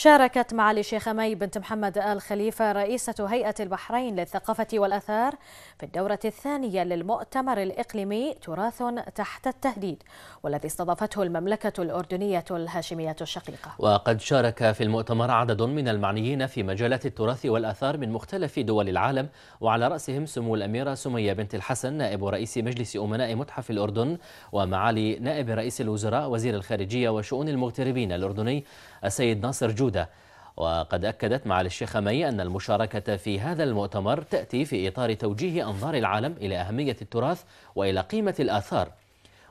شاركت معالي الشيخة مي بنت محمد آل خليفة رئيسة هيئة البحرين للثقافة والأثار في الدورة الثانية للمؤتمر الإقليمي تراث تحت التهديد والذي استضافته المملكة الأردنية الهاشمية الشقيقة وقد شارك في المؤتمر عدد من المعنيين في مجالات التراث والأثار من مختلف دول العالم وعلى رأسهم سمو الأميرة سمية بنت الحسن نائب رئيس مجلس أمناء متحف الأردن ومعالي نائب رئيس الوزراء وزير الخارجية وشؤون المغتربين الأردني السيد ناصر جود موجودة وقد أكدت معالي الشيخة مي أن المشاركة في هذا المؤتمر تأتي في إطار توجيه أنظار العالم إلى أهمية التراث وإلى قيمة الآثار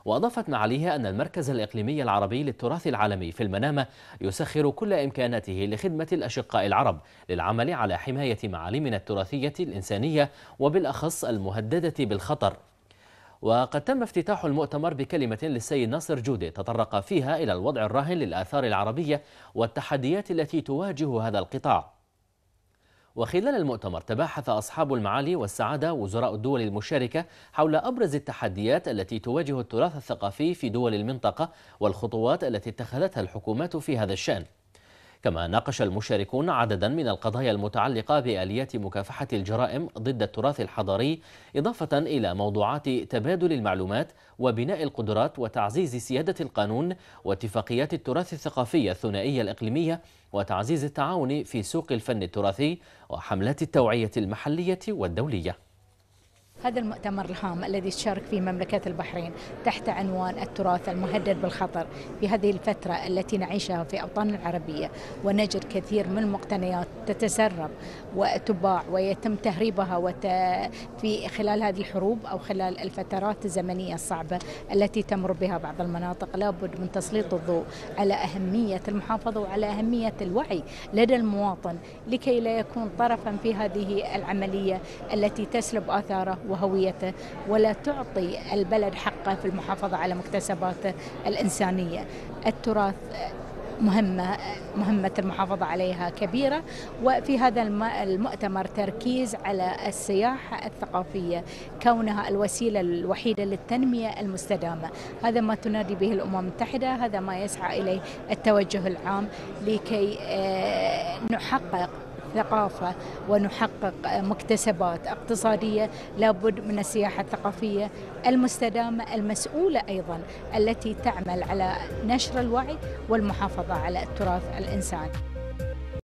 وأضافت معاليها أن المركز الإقليمي العربي للتراث العالمي في المنامة يسخر كل إمكاناته لخدمة الأشقاء العرب للعمل على حماية معالمنا التراثية الإنسانية وبالأخص المهددة بالخطر وقد تم افتتاح المؤتمر بكلمة للسيد ناصر جودي تطرق فيها إلى الوضع الراهن للآثار العربية والتحديات التي تواجه هذا القطاع وخلال المؤتمر تباحث أصحاب المعالي والسعادة وزراء الدول المشاركة حول أبرز التحديات التي تواجه التراث الثقافي في دول المنطقة والخطوات التي اتخذتها الحكومات في هذا الشأن كما ناقش المشاركون عددا من القضايا المتعلقة بآليات مكافحة الجرائم ضد التراث الحضاري إضافة إلى موضوعات تبادل المعلومات وبناء القدرات وتعزيز سيادة القانون واتفاقيات التراث الثقافية الثنائية الإقليمية وتعزيز التعاون في سوق الفن التراثي وحملات التوعية المحلية والدولية هذا المؤتمر الهام الذي تشارك فيه مملكة البحرين تحت عنوان التراث المهدد بالخطر في هذه الفترة التي نعيشها في أوطاننا العربية ونجد كثير من المقتنيات تتسرب وتباع ويتم تهريبها وت... في خلال هذه الحروب أو خلال الفترات الزمنية الصعبة التي تمر بها بعض المناطق لابد من تسليط الضوء على أهمية المحافظة وعلى أهمية الوعي لدى المواطن لكي لا يكون طرفا في هذه العملية التي تسلب آثاره وهويته ولا تعطي البلد حقه في المحافظة على مكتسباته الإنسانية التراث مهمة مهمة المحافظة عليها كبيرة وفي هذا المؤتمر تركيز على السياحة الثقافية كونها الوسيلة الوحيدة للتنمية المستدامة هذا ما تنادي به الأمم المتحدة هذا ما يسعى إليه التوجه العام لكي آه، نحقق ثقافة ونحقق مكتسبات اقتصادية لابد من السياحة الثقافية المستدامة المسؤولة أيضا التي تعمل على نشر الوعي والمحافظة على التراث الإنساني